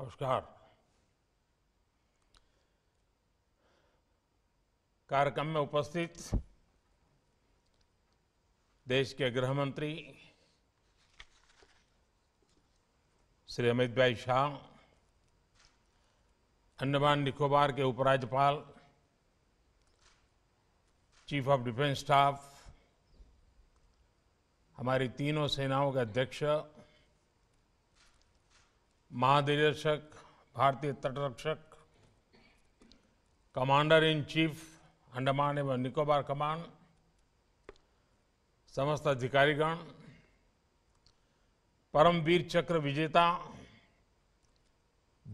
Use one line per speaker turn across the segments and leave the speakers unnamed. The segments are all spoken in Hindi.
नमस्कार कार्यक्रम में उपस्थित देश के गृह मंत्री श्री अमित भाई शाह अंडमान निकोबार के उपराज्यपाल चीफ ऑफ डिफेंस स्टाफ हमारी तीनों सेनाओं के अध्यक्ष महानिदेशक भारतीय तटरक्षक कमांडर इन चीफ अंडमान एवं निकोबार कमांड समस्त अधिकारीगण परमवीर चक्र विजेता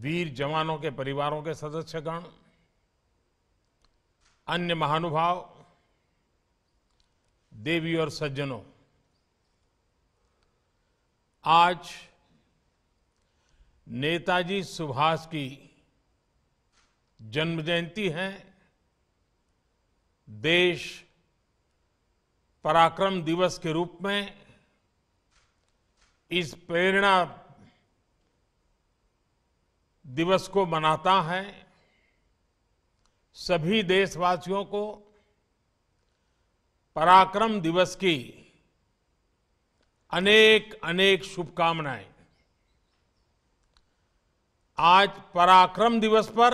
वीर जवानों के परिवारों के सदस्यगण अन्य महानुभाव देवी और सज्जनों आज नेताजी सुभाष की जन्म जयंती है देश पराक्रम दिवस के रूप में इस प्रेरणा दिवस को मनाता है सभी देशवासियों को पराक्रम दिवस की अनेक अनेक शुभकामनाएं आज पराक्रम दिवस पर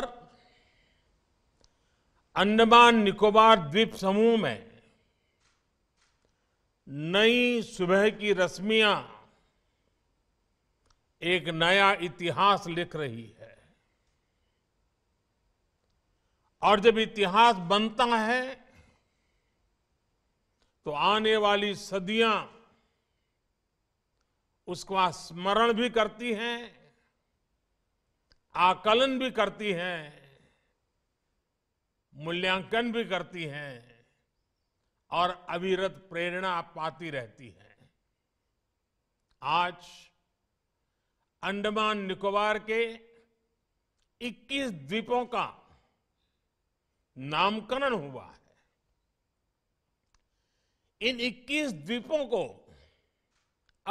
अंडमान निकोबार द्वीप समूह में नई सुबह की रश्मियां एक नया इतिहास लिख रही है और जब इतिहास बनता है तो आने वाली सदियां उसका स्मरण भी करती हैं आकलन भी करती हैं मूल्यांकन भी करती हैं और अविरत प्रेरणा पाती रहती है आज अंडमान निकोबार के 21 द्वीपों का नामकरण हुआ है इन 21 द्वीपों को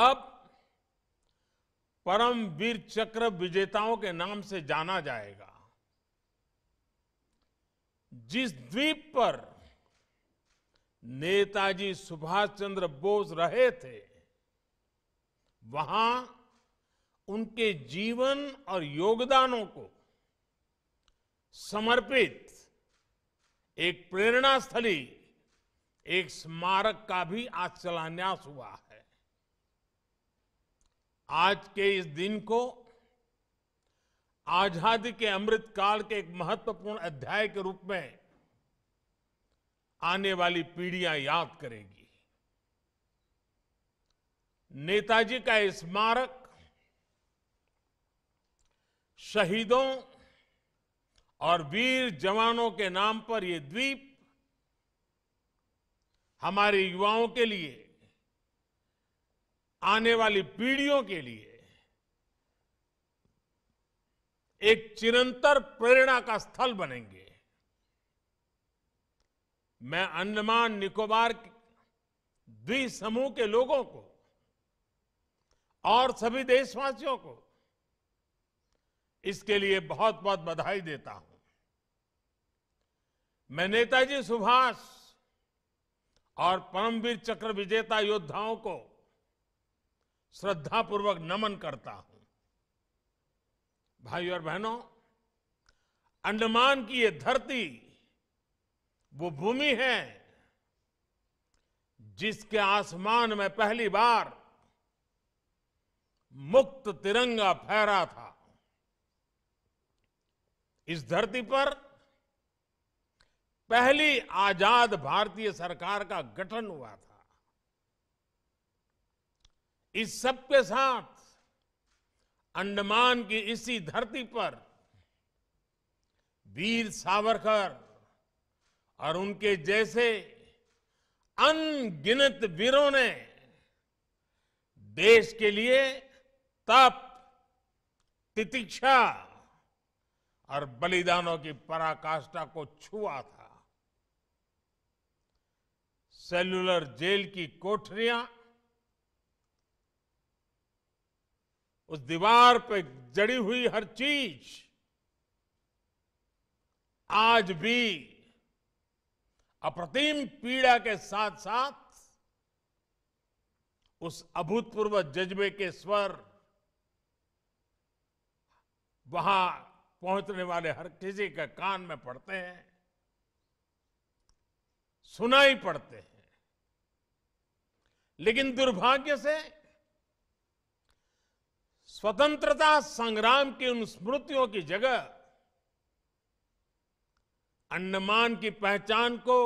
अब परम वीर चक्र विजेताओं के नाम से जाना जाएगा जिस द्वीप पर नेताजी सुभाष चंद्र बोस रहे थे वहां उनके जीवन और योगदानों को समर्पित एक प्रेरणा स्थली एक स्मारक का भी आज शिलान्यास हुआ है आज के इस दिन को आजादी के अमृत काल के एक महत्वपूर्ण अध्याय के रूप में आने वाली पीढ़ियां याद करेगी नेताजी का स्मारक शहीदों और वीर जवानों के नाम पर यह द्वीप हमारे युवाओं के लिए आने वाली पीढ़ियों के लिए एक चिरंतर प्रेरणा का स्थल बनेंगे मैं अंडमान निकोबार द्वीप समूह के लोगों को और सभी देशवासियों को इसके लिए बहुत बहुत बधाई देता हूं मैं नेताजी सुभाष और परमवीर चक्र विजेता योद्धाओं को श्रद्धापूर्वक नमन करता हूं भाइयों और बहनों अंडमान की ये धरती वो भूमि है जिसके आसमान में पहली बार मुक्त तिरंगा फहरा था इस धरती पर पहली आजाद भारतीय सरकार का गठन हुआ था इस सब के साथ अंडमान की इसी धरती पर वीर सावरकर और उनके जैसे अनगिनत वीरों ने देश के लिए तप तितिक्षा और बलिदानों की पराकाष्ठा को छुआ था सेलुलर जेल की कोठरियां उस दीवार पे जड़ी हुई हर चीज आज भी अप्रतिम पीड़ा के साथ साथ उस अभूतपूर्व जज्बे के स्वर वहां पहुंचने वाले हर किसी के कान में पड़ते हैं सुनाई पड़ते हैं लेकिन दुर्भाग्य से स्वतंत्रता संग्राम की उन स्मृतियों की जगह अंडमान की पहचान को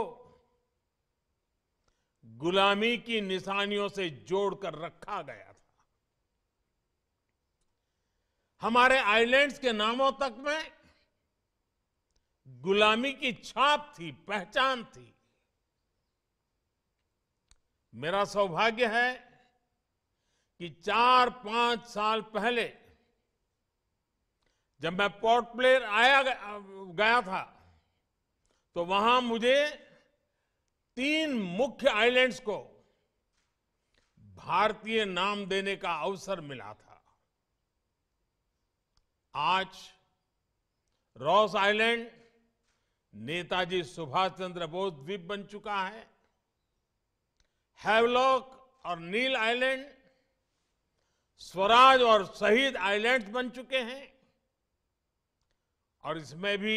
गुलामी की निशानियों से जोड़कर रखा गया था हमारे आइलैंड्स के नामों तक में गुलामी की छाप थी पहचान थी मेरा सौभाग्य है कि चार पांच साल पहले जब मैं पोर्ट प्लेयर आया गया था तो वहां मुझे तीन मुख्य आइलैंड्स को भारतीय नाम देने का अवसर मिला था आज रॉस आइलैंड नेताजी सुभाष चंद्र बोस द्वीप बन चुका है हैवलॉक और नील आइलैंड स्वराज और शहीद आइलैंड्स बन चुके हैं और इसमें भी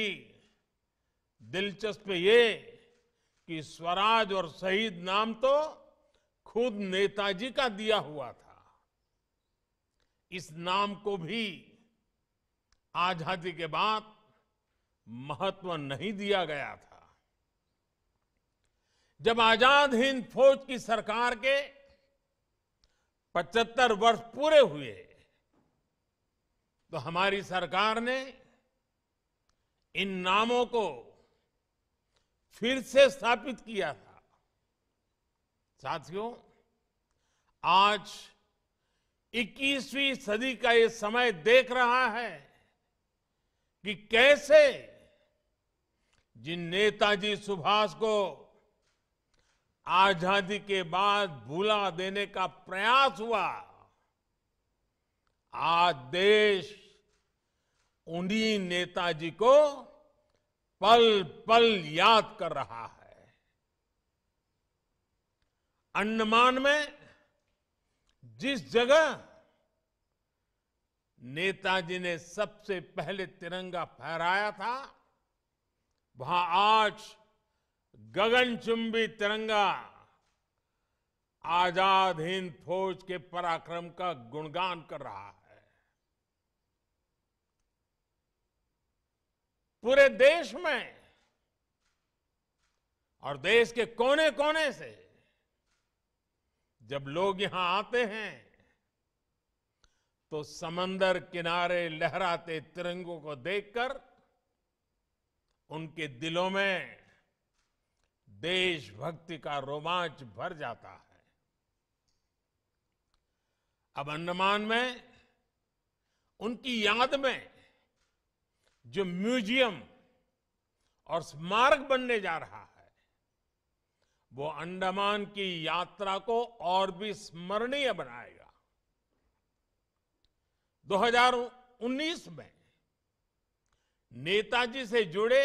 दिलचस्प ये कि स्वराज और शहीद नाम तो खुद नेताजी का दिया हुआ था इस नाम को भी आजादी के बाद महत्व नहीं दिया गया था जब आजाद हिंद फौज की सरकार के पचहत्तर वर्ष पूरे हुए तो हमारी सरकार ने इन नामों को फिर से स्थापित किया था साथियों आज 21वीं सदी का ये समय देख रहा है कि कैसे जिन नेताजी सुभाष को आजादी के बाद भूला देने का प्रयास हुआ आज देश उन्हीं नेताजी को पल पल याद कर रहा है अंडमान में जिस जगह नेताजी ने सबसे पहले तिरंगा फहराया था वहां आज गगनचुंबी तिरंगा आजाद हिंद फौज के पराक्रम का गुणगान कर रहा है पूरे देश में और देश के कोने कोने से जब लोग यहां आते हैं तो समंदर किनारे लहराते तिरंगों को देखकर उनके दिलों में देशभक्ति का रोमांच भर जाता है अब अंडमान में उनकी याद में जो म्यूजियम और स्मारक बनने जा रहा है वो अंडमान की यात्रा को और भी स्मरणीय बनाएगा 2019 में नेताजी से जुड़े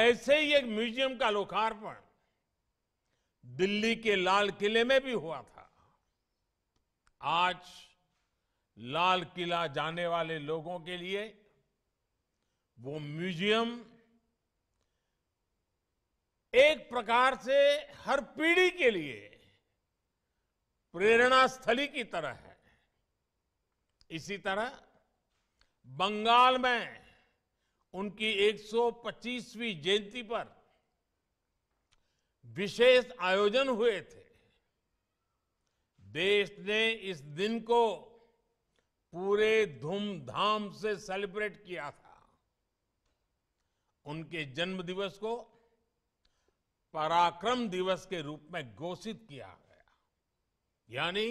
ऐसे ही एक म्यूजियम का लोकार्पण दिल्ली के लाल किले में भी हुआ था आज लाल किला जाने वाले लोगों के लिए वो म्यूजियम एक प्रकार से हर पीढ़ी के लिए प्रेरणा स्थली की तरह है इसी तरह बंगाल में उनकी 125वीं जयंती पर विशेष आयोजन हुए थे देश ने इस दिन को पूरे धूमधाम से सेलिब्रेट किया था उनके जन्म दिवस को पराक्रम दिवस के रूप में घोषित किया गया यानी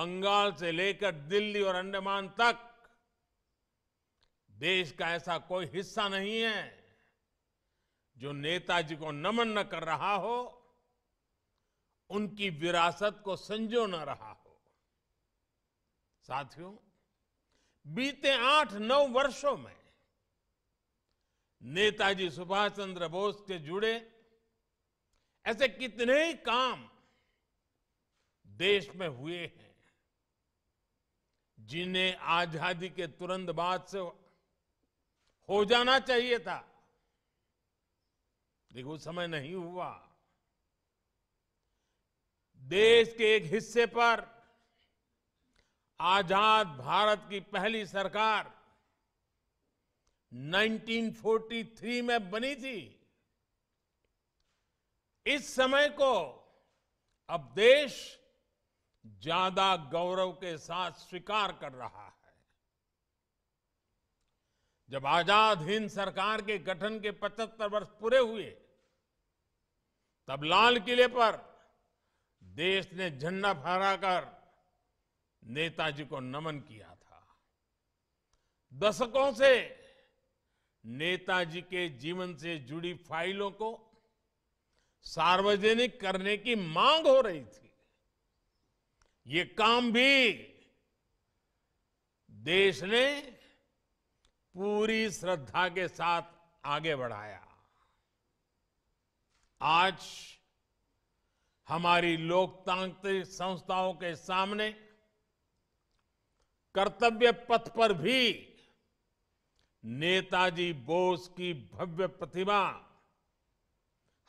बंगाल से लेकर दिल्ली और अंडमान तक देश का ऐसा कोई हिस्सा नहीं है जो नेताजी को नमन न कर रहा हो उनकी विरासत को संजो न रहा हो साथियों बीते आठ नौ वर्षों में नेताजी सुभाष चंद्र बोस के जुड़े ऐसे कितने ही काम देश में हुए हैं जिन्हें आजादी के तुरंत बाद से हो जाना चाहिए था लेकिन उस समय नहीं हुआ देश के एक हिस्से पर आजाद भारत की पहली सरकार 1943 में बनी थी इस समय को अब देश ज्यादा गौरव के साथ स्वीकार कर रहा है जब आजाद हिंद सरकार के गठन के 75 वर्ष पूरे हुए तब लाल किले पर देश ने झंडा फहराकर नेताजी को नमन किया था दशकों से नेताजी के जीवन से जुड़ी फाइलों को सार्वजनिक करने की मांग हो रही थी ये काम भी देश ने पूरी श्रद्धा के साथ आगे बढ़ाया आज हमारी लोकतांत्रिक संस्थाओं के सामने कर्तव्य पथ पर भी नेताजी बोस की भव्य प्रतिमा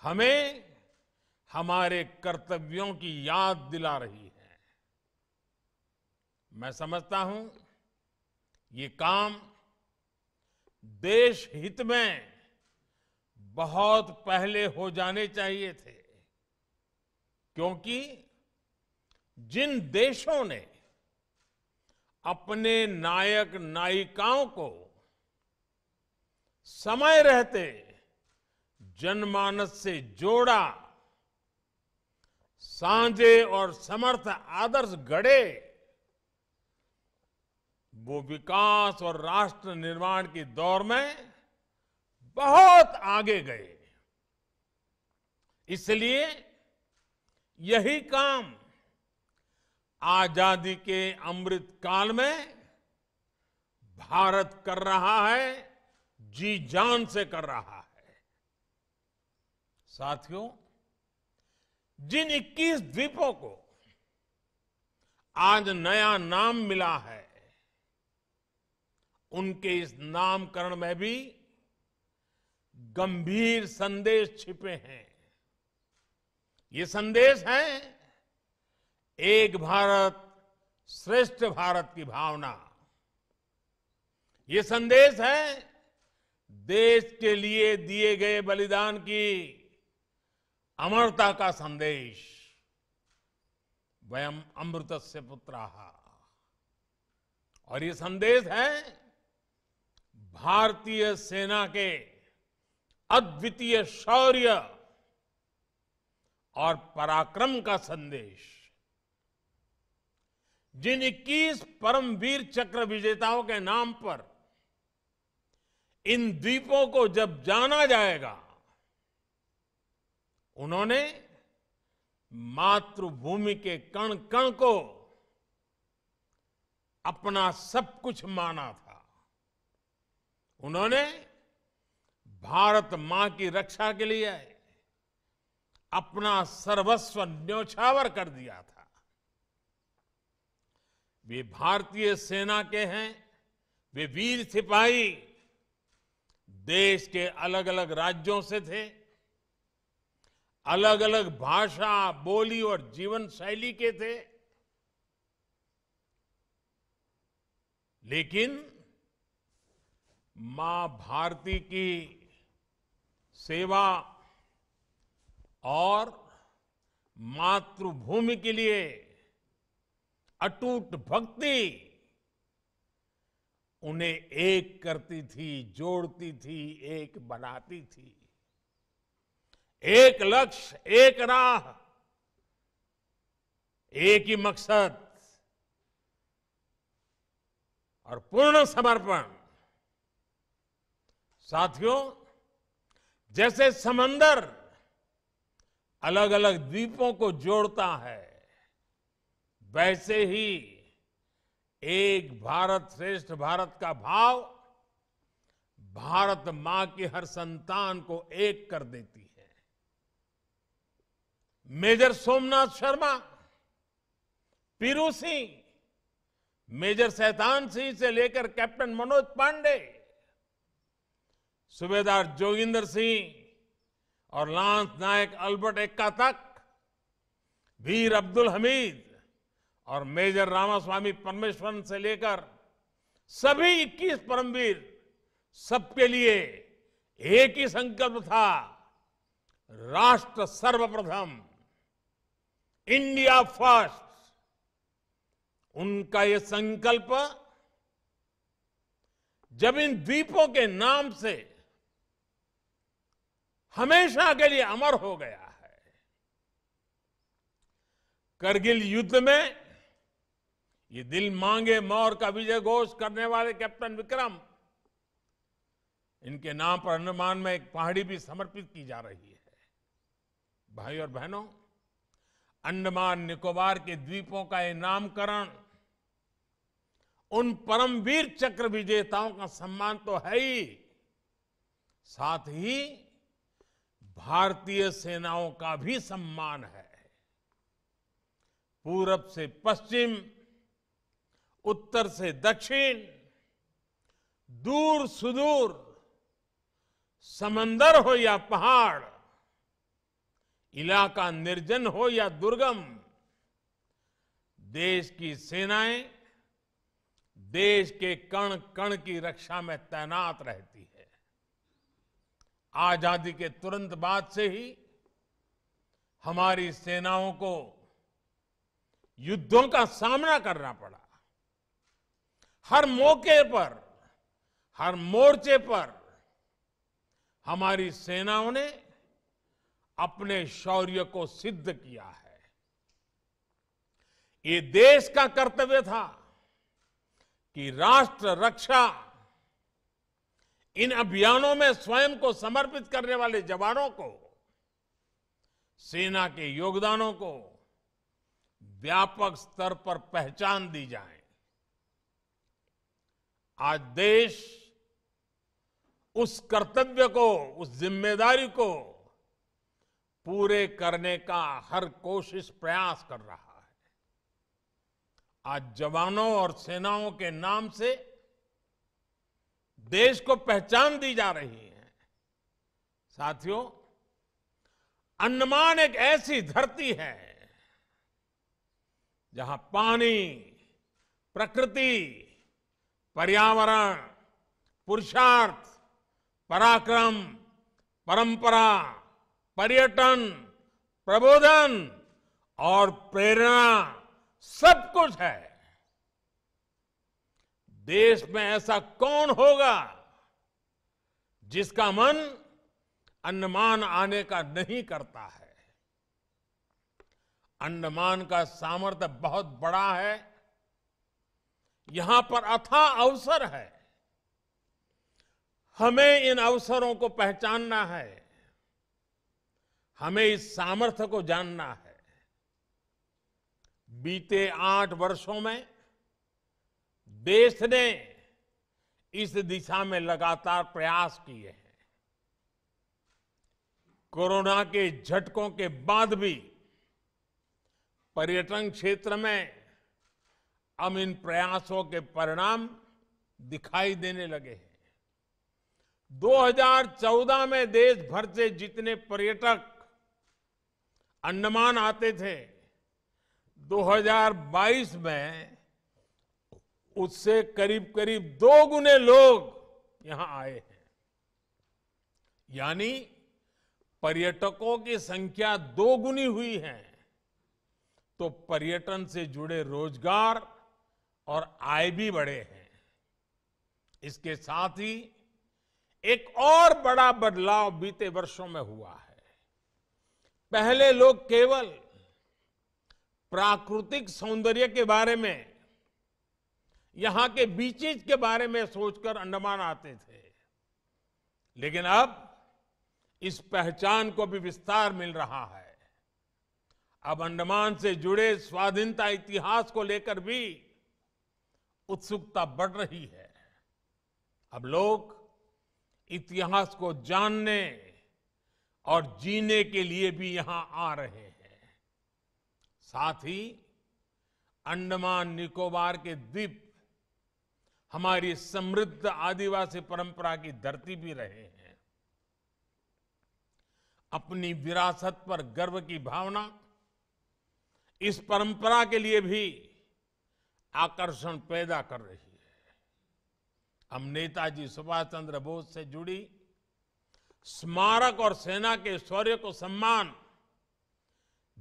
हमें हमारे कर्तव्यों की याद दिला रही है मैं समझता हूं ये काम देश हित में बहुत पहले हो जाने चाहिए थे क्योंकि जिन देशों ने अपने नायक नायिकाओं को समय रहते जनमानस से जोड़ा सांझे और समर्थ आदर्श गढ़े वो विकास और राष्ट्र निर्माण की दौर में बहुत आगे गए इसलिए यही काम आजादी के अमृत काल में भारत कर रहा है जी जान से कर रहा है साथियों जिन 21 द्वीपों को आज नया नाम मिला है उनके इस नामकरण में भी गंभीर संदेश छिपे हैं ये संदेश है एक भारत श्रेष्ठ भारत की भावना ये संदेश है देश के लिए दिए गए बलिदान की अमरता का संदेश वयम अमृत से पुत्र और ये संदेश है भारतीय सेना के अद्वितीय शौर्य और पराक्रम का संदेश जिन इक्कीस परमवीर चक्र विजेताओं के नाम पर इन द्वीपों को जब जाना जाएगा उन्होंने मातृभूमि के कण कण को अपना सब कुछ माना था उन्होंने भारत मां की रक्षा के लिए अपना सर्वस्व न्योछावर कर दिया था वे भारतीय सेना के हैं वे वीर सिपाही देश के अलग अलग राज्यों से थे अलग अलग भाषा बोली और जीवन शैली के थे लेकिन मां भारती की सेवा और मातृभूमि के लिए अटूट भक्ति उन्हें एक करती थी जोड़ती थी एक बनाती थी एक लक्ष्य एक राह एक ही मकसद और पूर्ण समर्पण साथियों जैसे समंदर अलग अलग द्वीपों को जोड़ता है वैसे ही एक भारत श्रेष्ठ भारत का भाव भारत मां की हर संतान को एक कर देती है मेजर सोमनाथ शर्मा पीरू सिंह मेजर सैतान सिंह से लेकर कैप्टन मनोज पांडे सुबेदार जोगिंदर सिंह और लांस नायक अल्बर्ट एक्का तक वीर अब्दुल हमीद और मेजर रामास्वामी परमेश्वरन से लेकर सभी 21 परमवीर सबके लिए एक ही संकल्प था राष्ट्र सर्वप्रथम इंडिया फर्स्ट उनका यह संकल्प जब इन द्वीपों के नाम से हमेशा के लिए अमर हो गया है करगिल युद्ध में ये दिल मांगे मौर का विजय घोष करने वाले कैप्टन विक्रम इनके नाम पर अंडमान में एक पहाड़ी भी समर्पित की जा रही है भाई और बहनों अंडमान निकोबार के द्वीपों का ये नामकरण उन परमवीर चक्र विजेताओं का सम्मान तो है ही साथ ही भारतीय सेनाओं का भी सम्मान है पूरब से पश्चिम उत्तर से दक्षिण दूर सुदूर समंदर हो या पहाड़ इलाका निर्जन हो या दुर्गम देश की सेनाएं देश के कण कण की रक्षा में तैनात रहती है आजादी के तुरंत बाद से ही हमारी सेनाओं को युद्धों का सामना करना पड़ा हर मौके पर हर मोर्चे पर हमारी सेनाओं ने अपने शौर्य को सिद्ध किया है ये देश का कर्तव्य था कि राष्ट्र रक्षा इन अभियानों में स्वयं को समर्पित करने वाले जवानों को सेना के योगदानों को व्यापक स्तर पर पहचान दी जाए आज देश उस कर्तव्य को उस जिम्मेदारी को पूरे करने का हर कोशिश प्रयास कर रहा है आज जवानों और सेनाओं के नाम से देश को पहचान दी जा रही है साथियों अंडमान एक ऐसी धरती है जहां पानी प्रकृति पर्यावरण पुरुषार्थ पराक्रम परंपरा पर्यटन प्रबोधन और प्रेरणा सब कुछ है देश में ऐसा कौन होगा जिसका मन अंडमान आने का नहीं करता है अंडमान का सामर्थ्य बहुत बड़ा है यहां पर अथा अवसर है हमें इन अवसरों को पहचानना है हमें इस सामर्थ्य को जानना है बीते आठ वर्षों में देश ने इस दिशा में लगातार प्रयास किए हैं कोरोना के झटकों के बाद भी पर्यटन क्षेत्र में हम इन प्रयासों के परिणाम दिखाई देने लगे हैं 2014 में देश भर से जितने पर्यटक अंडमान आते थे 2022 में उससे करीब करीब दो गुने लोग यहां आए हैं यानी पर्यटकों की संख्या दो गुनी हुई है तो पर्यटन से जुड़े रोजगार और आय भी बढ़े हैं इसके साथ ही एक और बड़ा बदलाव बीते वर्षों में हुआ है पहले लोग केवल प्राकृतिक सौंदर्य के बारे में यहां के बीचेज के बारे में सोचकर अंडमान आते थे लेकिन अब इस पहचान को भी विस्तार मिल रहा है अब अंडमान से जुड़े स्वाधीनता इतिहास को लेकर भी उत्सुकता बढ़ रही है अब लोग इतिहास को जानने और जीने के लिए भी यहां आ रहे हैं साथ ही अंडमान निकोबार के द्वीप हमारी समृद्ध आदिवासी परंपरा की धरती भी रहे हैं अपनी विरासत पर गर्व की भावना इस परंपरा के लिए भी आकर्षण पैदा कर रही है हम नेताजी सुभाष चंद्र बोस से जुड़ी स्मारक और सेना के शौर्य को सम्मान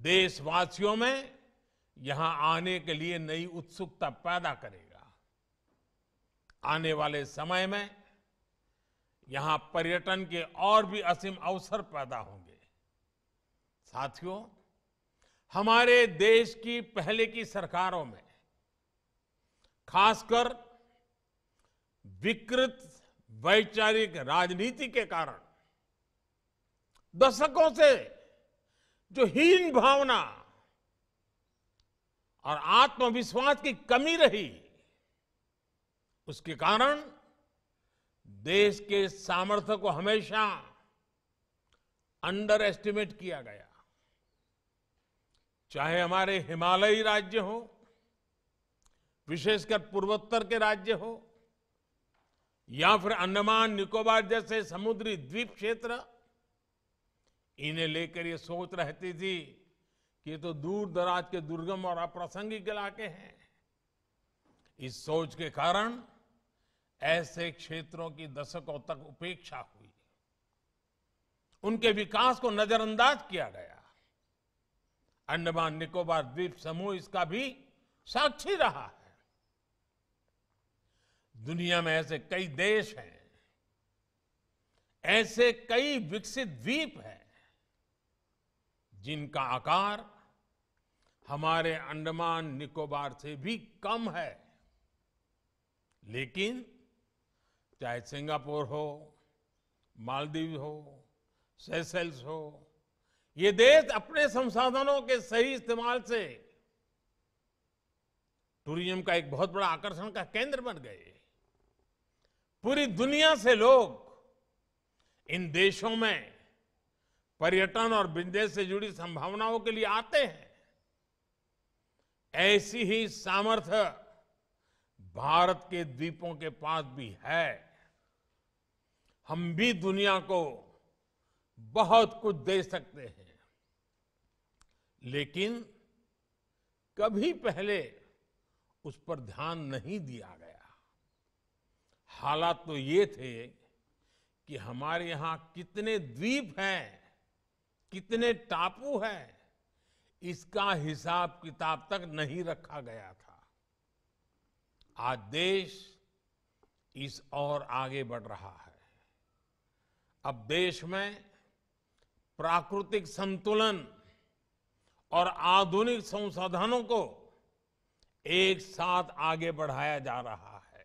देशवासियों में यहां आने के लिए नई उत्सुकता पैदा करेगा आने वाले समय में यहां पर्यटन के और भी असीम अवसर पैदा होंगे साथियों हमारे देश की पहले की सरकारों में खासकर विकृत वैचारिक राजनीति के कारण दशकों से जो हीन भावना और आत्मविश्वास की कमी रही उसके कारण देश के सामर्थ्य को हमेशा अंडर एस्टिमेट किया गया चाहे हमारे हिमालयी राज्य हो विशेषकर पूर्वोत्तर के राज्य हो या फिर अंडमान निकोबार जैसे समुद्री द्वीप क्षेत्र इन्हें लेकर ये सोच रहती थी कि ये तो दूर दराज के दुर्गम और अप्रासंगिक इलाके हैं इस सोच के कारण ऐसे क्षेत्रों की दशकों तक उपेक्षा हुई उनके विकास को नजरअंदाज किया गया अंडमान निकोबार द्वीप समूह इसका भी साक्षी रहा है दुनिया में ऐसे कई देश हैं ऐसे कई विकसित द्वीप हैं जिनका आकार हमारे अंडमान निकोबार से भी कम है लेकिन चाहे सिंगापुर हो मालदीव हो सेसेल्स हो ये देश अपने संसाधनों के सही इस्तेमाल से टूरिज्म का एक बहुत बड़ा आकर्षण का केंद्र बन गए पूरी दुनिया से लोग इन देशों में पर्यटन और बिजनेस से जुड़ी संभावनाओं के लिए आते हैं ऐसी ही सामर्थ्य भारत के द्वीपों के पास भी है हम भी दुनिया को बहुत कुछ दे सकते हैं लेकिन कभी पहले उस पर ध्यान नहीं दिया गया हालात तो ये थे कि हमारे यहां कितने द्वीप हैं कितने टापू हैं इसका हिसाब किताब तक नहीं रखा गया था आज देश इस ओर आगे बढ़ रहा है अब देश में प्राकृतिक संतुलन और आधुनिक संसाधनों को एक साथ आगे बढ़ाया जा रहा है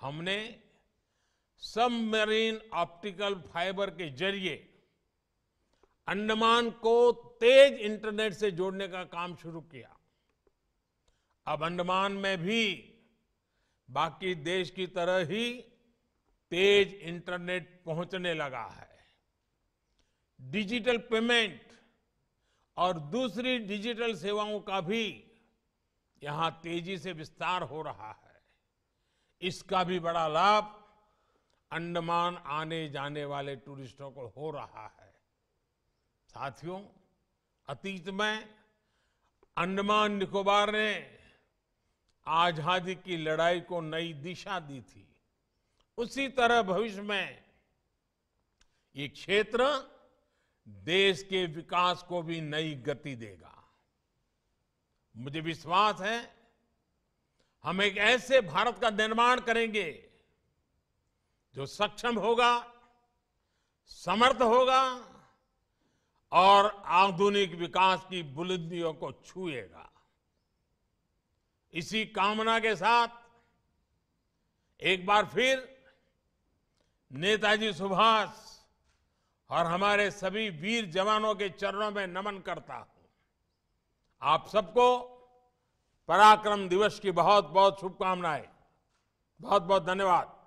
हमने सबमरीन ऑप्टिकल फाइबर के जरिए अंडमान को तेज इंटरनेट से जोड़ने का काम शुरू किया अब अंडमान में भी बाकी देश की तरह ही तेज इंटरनेट पहुंचने लगा है डिजिटल पेमेंट और दूसरी डिजिटल सेवाओं का भी यहां तेजी से विस्तार हो रहा है इसका भी बड़ा लाभ अंडमान आने जाने वाले टूरिस्टों को हो रहा है साथियों अतीत में अंडमान निकोबार ने आजादी की लड़ाई को नई दिशा दी थी उसी तरह भविष्य में ये क्षेत्र देश के विकास को भी नई गति देगा मुझे विश्वास है हम एक ऐसे भारत का निर्माण करेंगे जो सक्षम होगा समर्थ होगा और आधुनिक विकास की बुलंदियों को छुएगा इसी कामना के साथ एक बार फिर नेताजी सुभाष और हमारे सभी वीर जवानों के चरणों में नमन करता हूं आप सबको पराक्रम दिवस की बहुत बहुत शुभकामनाएं बहुत बहुत धन्यवाद